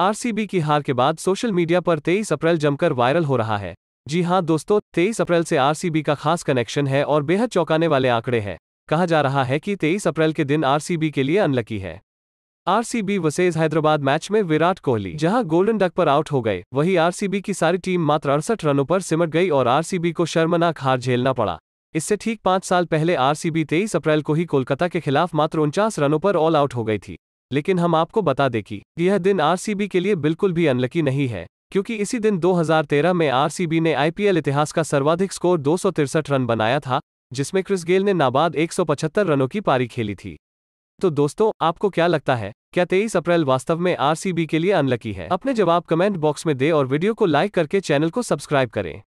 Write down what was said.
RCB की हार के बाद सोशल मीडिया पर 23 अप्रैल जमकर वायरल हो रहा है जी हां दोस्तों 23 अप्रैल से आरसीबी का खास कनेक्शन है और बेहद चौंकाने वाले आंकड़े हैं कहा जा रहा है कि 23 अप्रैल के दिन आरसीबी के लिए अनलकी है आरसीबी वसेज हैदराबाद मैच में विराट कोहली जहां गोल्डन डक पर आउट हो गए वहीं आरसीबी की सारी टीम मात्र अड़सठ रनों पर सिमट गई और आरसीबी को शर्मनाक हार झेलना पड़ा इससे ठीक पांच साल पहले आरसीबी 23 अप्रैल को ही कोलकाता के खिलाफ मात्र उनचास रनों पर ऑल आउट हो गई थी लेकिन हम आपको बता दें कि यह दिन आरसीबी के लिए बिल्कुल भी अनलकी नहीं है क्योंकि इसी दिन 2013 में आरसीबी ने आईपीएल इतिहास का सर्वाधिक स्कोर दो रन बनाया था जिसमें क्रिस गेल ने नाबाद 175 रनों की पारी खेली थी तो दोस्तों आपको क्या लगता है क्या 23 अप्रैल वास्तव में आरसीबी के लिए अनलकी है अपने जवाब कमेंट बॉक्स में दे और वीडियो को लाइक करके चैनल को सब्सक्राइब करें